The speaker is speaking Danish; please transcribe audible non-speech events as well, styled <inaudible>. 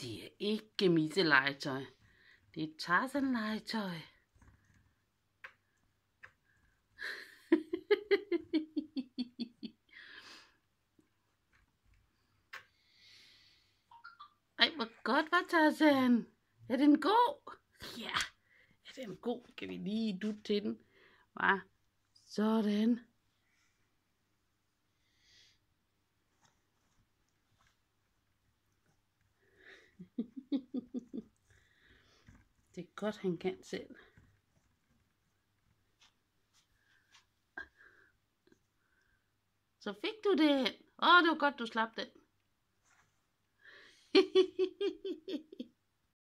Det er ikke mit legetøj. Det er Tarzan legetøj. <laughs> Ej, hvor godt var Tarzan. Er den god? Ja, er den god? Kan vi lige dutte til den? Hva? sådan. <laughs> det er godt, han kan selv. Så fik du det. Åh, oh, det var godt, du slap den. <laughs>